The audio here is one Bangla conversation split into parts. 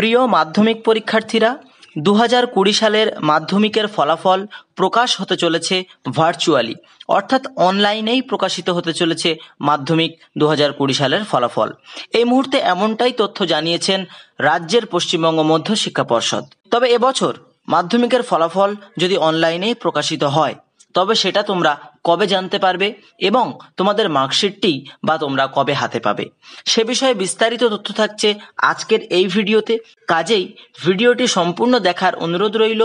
প্রিয় মাধ্যমিক পরীক্ষার্থীরা দু হাজার কুড়ি সালের মাধ্যমিকের ফলাফল প্রকাশ হতে চলেছে ভার্চুয়ালি অর্থাৎ অনলাইনেই প্রকাশিত হতে চলেছে মাধ্যমিক দু হাজার কুড়ি সালের ফলাফল এই মুহূর্তে এমনটাই তথ্য জানিয়েছেন রাজ্যের পশ্চিমবঙ্গ মধ্য শিক্ষা পর্ষদ তবে এবছর মাধ্যমিকের ফলাফল যদি অনলাইনেই প্রকাশিত হয় তবে সেটা তোমরা কবে জানতে পারবে এবং তোমাদের মার্কশিটটি বা তোমরা কবে হাতে পাবে সে বিষয়ে বিস্তারিত তথ্য থাকছে আজকের এই ভিডিওতে কাজেই ভিডিওটি সম্পূর্ণ দেখার অনুরোধ রইল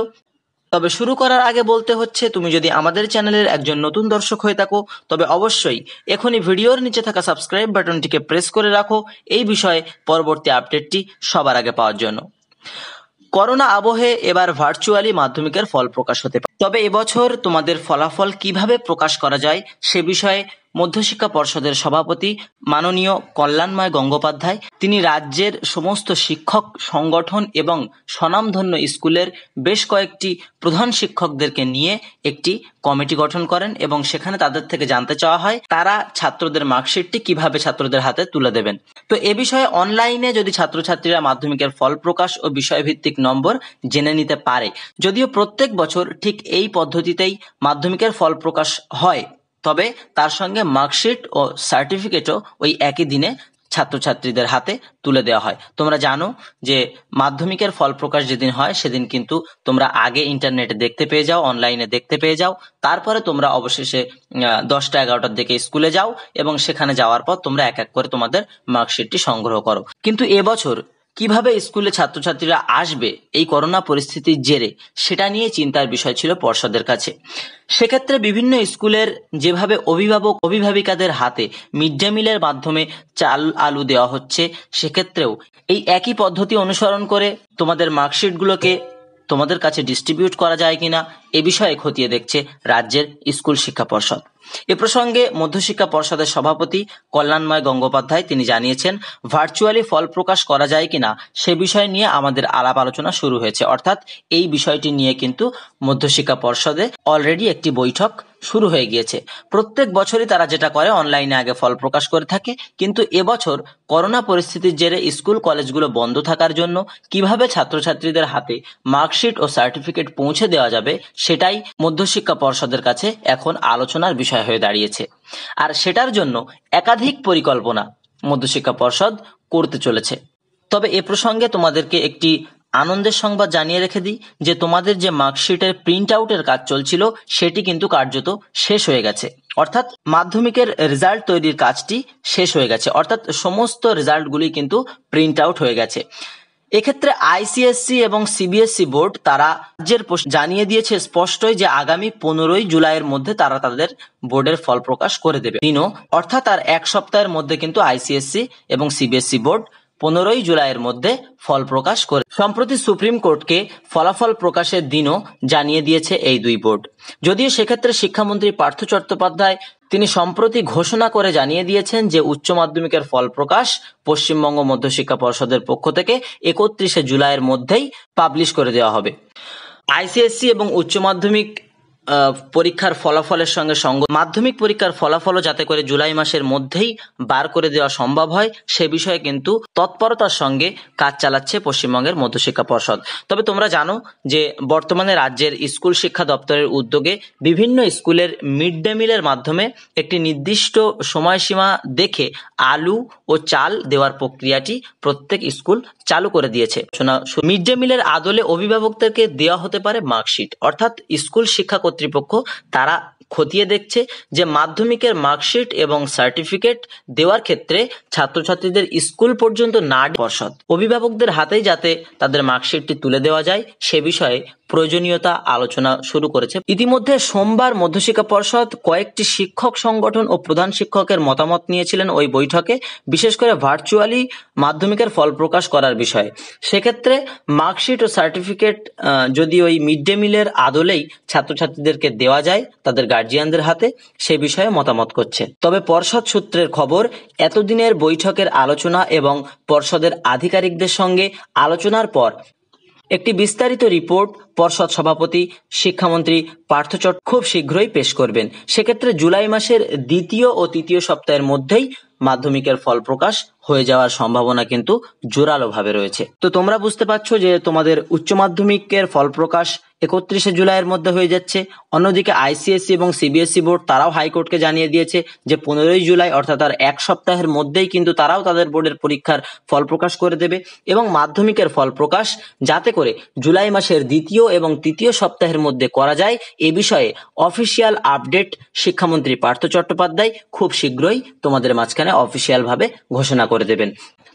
তবে শুরু করার আগে বলতে হচ্ছে তুমি যদি আমাদের চ্যানেলের একজন নতুন দর্শক হয়ে থাকো তবে অবশ্যই এখনই ভিডিওর নিচে থাকা সাবস্ক্রাইব বাটনটিকে প্রেস করে রাখো এই বিষয়ে পরবর্তী আপডেটটি সবার আগে পাওয়ার জন্য করোনা আবহে এবার ভার্চুয়ালি মাধ্যমিকের ফল প্রকাশ হতে পারে তবে এবছর তোমাদের ফলাফল কিভাবে প্রকাশ করা যায় সে বিষয়ে মধ্যশিক্ষা পর্ষদের সভাপতি মাননীয় কল্যাণময় গঙ্গোপাধ্যায় তিনি রাজ্যের সমস্ত শিক্ষক সংগঠন এবং স্বনামধন্য স্কুলের বেশ কয়েকটি প্রধান শিক্ষকদেরকে নিয়ে একটি কমিটি গঠন করেন এবং সেখানে তাদের থেকে জানতে চাওয়া হয় তারা ছাত্রদের মার্কশিটটি কিভাবে ছাত্রদের হাতে তুলে দেবেন তো এ বিষয়ে অনলাইনে যদি ছাত্রছাত্রীরা মাধ্যমিকের ফল প্রকাশ ও বিষয়ভিত্তিক নম্বর জেনে নিতে পারে যদিও প্রত্যেক বছর ঠিক এই পদ্ধতিতেই মাধ্যমিকের ফল প্রকাশ হয় তবে তার সঙ্গে মার্কশিট ও সার্টিফিকেটও ওই একই দিনে ছাত্রছাত্রীদের হাতে তুলে দেওয়া হয় তোমরা জানো যে মাধ্যমিকের ফল প্রকাশ যেদিন হয় সেদিন কিন্তু তোমরা আগে ইন্টারনেটে দেখতে পেয়ে যাও অনলাইনে দেখতে পেয়ে যাও তারপরে তোমরা অবশেষে দশটা এগারোটার দিকে স্কুলে যাও এবং সেখানে যাওয়ার পর তোমরা এক এক করে তোমাদের মার্কশিটটি সংগ্রহ করো কিন্তু এবছর কিভাবে স্কুলে ছাত্রছাত্রীরা আসবে এই করোনা পরিস্থিতির জেরে সেটা নিয়ে চিন্তার বিষয় ছিল পর্ষদের কাছে সেক্ষেত্রে বিভিন্ন স্কুলের যেভাবে অভিভাবক অভিভাবিকাদের হাতে মিড ডে মিলের মাধ্যমে চাল আলু দেওয়া হচ্ছে সেক্ষেত্রেও এই একই পদ্ধতি অনুসরণ করে তোমাদের মার্কশিটগুলোকে তোমাদের কাছে ডিস্ট্রিবিউট করা যায় কিনা এ বিষয়ে খতিয়ে দেখছে রাজ্যের স্কুল শিক্ষা পর্ষদ এ প্রসঙ্গে মধ্যশিক্ষা পর্ষদের সভাপতি কল্যাণময় গঙ্গোপাধ্যায় তিনি জানিয়েছেন ভার্চুয়ালি ফল প্রকাশ করা যায় কিনা সে বিষয় নিয়ে আমাদের আলাপ আলোচনা শুরু হয়েছে অর্থাৎ এই বিষয়টি নিয়ে কিন্তু মধ্যশিক্ষা পর্ষদে অলরেডি একটি বৈঠক শুরু হয়ে গিয়েছে প্রত্যেক বছরই তারা যেটা করে অনলাইনে আগে ফল প্রকাশ করে থাকে কিন্তু এবছর করোনা পরিস্থিতির জেরে স্কুল কলেজগুলো বন্ধ থাকার জন্য কিভাবে ছাত্রছাত্রীদের হাতে মার্কশিট ও সার্টিফিকেট পৌঁছে দেওয়া যাবে সেটাই মধ্যশিক্ষা পর্ষদের কাছে এখন আলোচনার বিষয় হয়ে দাঁড়িয়েছে আর সেটার জন্য একাধিক পরিকল্পনা মধ্যশিক্ষা পর্ষদ করতে চলেছে তবে এ প্রসঙ্গে তোমাদেরকে একটি আনন্দের সংবাদ জানিয়ে রেখে দিই যে তোমাদের যে মার্কশিটের প্রিন্ট আউটের কাজ চলছিল সেটি কিন্তু কার্যত শেষ হয়ে গেছে অর্থাৎ মাধ্যমিকের রেজাল্ট তৈরির কাজটি শেষ হয়ে গেছে অর্থাৎ সমস্ত রেজাল্টগুলি কিন্তু প্রিন্ট আউট হয়ে গেছে এক্ষেত্রে আইসিএসসি এবং সিবিএসসি বোর্ড তারা রাজ্যের জানিয়ে দিয়েছে স্পষ্টই যে আগামী পনেরোই জুলাইয়ের মধ্যে তারা তাদের বোর্ডের ফল প্রকাশ করে দেবে দিনও অর্থাৎ আর এক সপ্তাহের মধ্যে কিন্তু আইসিএসসি এবং সিবিএসসি বোর্ড পনেরোই জুলাইয়ের মধ্যে ফল প্রকাশ করে সম্প্রতি সুপ্রিম কোর্টকে ফলাফল প্রকাশের দিনও জানিয়ে দিয়েছে এই দুই বোর্ড যদিও সেক্ষেত্রে শিক্ষামন্ত্রী পার্থ চট্টোপাধ্যায় তিনি সম্প্রতি ঘোষণা করে জানিয়ে দিয়েছেন যে উচ্চ মাধ্যমিকের ফল প্রকাশ পশ্চিমবঙ্গ মধ্যশিক্ষা পর্ষদের পক্ষ থেকে একত্রিশে জুলাইয়ের মধ্যেই পাবলিশ করে দেওয়া হবে আইসিএসসি এবং উচ্চ মাধ্যমিক পরীক্ষার ফলাফলের সঙ্গে সঙ্গ মাধ্যমিক পরীক্ষার ফলাফলও যাতে করে জুলাই মাসের মধ্যেই বার করে দেওয়া সম্ভব হয় সে বিষয়ে কিন্তু তৎপরতার সঙ্গে কাজ চালাচ্ছে পশ্চিমবঙ্গের মধ্যশিক্ষা পর্ষদ তবে তোমরা জানো যে বর্তমানে রাজ্যের স্কুল শিক্ষা দপ্তরের উদ্যোগে বিভিন্ন স্কুলের মিড ডে মিলের মাধ্যমে একটি নির্দিষ্ট সময়সীমা দেখে আলু ও চাল দেওয়ার প্রক্রিয়াটি প্রত্যেক স্কুল চালু করে দিয়েছে মিড ডে মিলের আদলে অভিভাবকদেরকে দেওয়া হতে পারে মার্কশিট অর্থাৎ স্কুল শিক্ষা কর্তৃপক্ষ তারা খতিয়ে দেখছে যে মাধ্যমিকের মার্কশিট এবং সার্টিফিকেট দেওয়ার ক্ষেত্রে ছাত্রছাত্রীদের স্কুল পর্যন্ত না পর্ষদ অভিভাবকদের হাতেই যাতে তাদের মার্কশিটটি তুলে দেওয়া যায় সে বিষয়ে প্রয়োজনীয়তা আলোচনা শুরু করেছে ইতিমধ্যে সোমবার মধ্যশিক্ষা পর্ষদ কয়েকটি শিক্ষক সংগঠন ও প্রধান শিক্ষকের মতামত নিয়েছিলেন ওই বৈঠকে বিশেষ করে ভার্চুয়ালি মাধ্যমিকের ফল প্রকাশ করার বিষয়ে সেক্ষেত্রে মার্কশিট ও সার্টিফিকেট যদি ওই মিড ডে মিলের আদলেই ছাত্রছাত্রীদের শিক্ষার্থীদেরকে দেওয়া যায় তাদের গার্জিয়ানদের হাতে সে বিষয়ে মতামত করছে তবে পর্ষদ সূত্রের খবর এতদিনের বৈঠকের আলোচনা এবং পর্ষদের আধিকারিকদের সঙ্গে আলোচনার পর একটি বিস্তারিত রিপোর্ট পর্ষদ সভাপতি শিক্ষামন্ত্রী পার্থ চট খুব শীঘ্রই পেশ করবেন সেক্ষেত্রে জুলাই মাসের দ্বিতীয় ও তৃতীয় সপ্তাহের মধ্যেই মাধ্যমিকের ফল প্রকাশ হয়ে যাওয়ার সম্ভাবনা কিন্তু জোরালোভাবে রয়েছে তো তোমরা বুঝতে পারছো যে তোমাদের উচ্চ মাধ্যমিকের ফল প্রকাশ একত্রিশে জুলাইয়ের মধ্যে হয়ে যাচ্ছে অন্যদিকে আইসিএসসি এবং সিবিএসসি বোর্ড তারাও হাইকোর্টকে জানিয়ে দিয়েছে যে পনেরোই জুলাই অর্থাৎ তার এক সপ্তাহের মধ্যেই কিন্তু তারাও তাদের বোর্ডের পরীক্ষার ফল প্রকাশ করে দেবে এবং মাধ্যমিকের ফল প্রকাশ যাতে করে জুলাই মাসের দ্বিতীয় এবং তৃতীয় সপ্তাহের মধ্যে করা যায় এ বিষয়ে অফিসিয়াল আপডেট শিক্ষামন্ত্রী পার্থ চট্টোপাধ্যায় খুব শীঘ্রই তোমাদের মাঝখানে অফিসিয়ালভাবে ঘোষণা করে দেবেন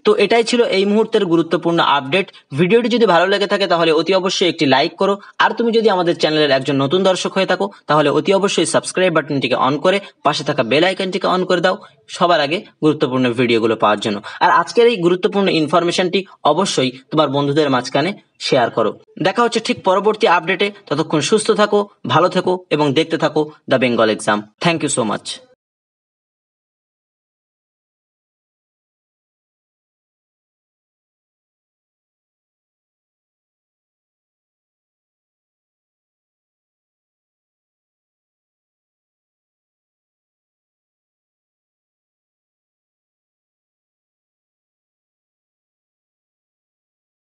তো এটাই ছিল এই মুহূর্তের গুরুত্বপূর্ণ আপডেট ভিডিওটি যদি ভালো লেগে থাকে তাহলে অতি অবশ্যই একটি লাইক করো আর তুমি যদি আমাদের চ্যানেলের একজন নতুন দর্শক হয়ে থাকো তাহলে অতি অবশ্যই সাবস্ক্রাইব বাটনটিকে অন করে পাশে থাকা বেল আইকনটিকে অন করে দাও সবার আগে গুরুত্বপূর্ণ ভিডিওগুলো পাওয়ার জন্য আর আজকের এই গুরুত্বপূর্ণ ইনফরমেশনটি অবশ্যই তোমার বন্ধুদের মাঝখানে শেয়ার করো দেখা হচ্ছে ঠিক পরবর্তী আপডেটে ততক্ষণ সুস্থ থাকো ভালো থেকো এবং দেখতে থাকো the Bengal exam thank you so much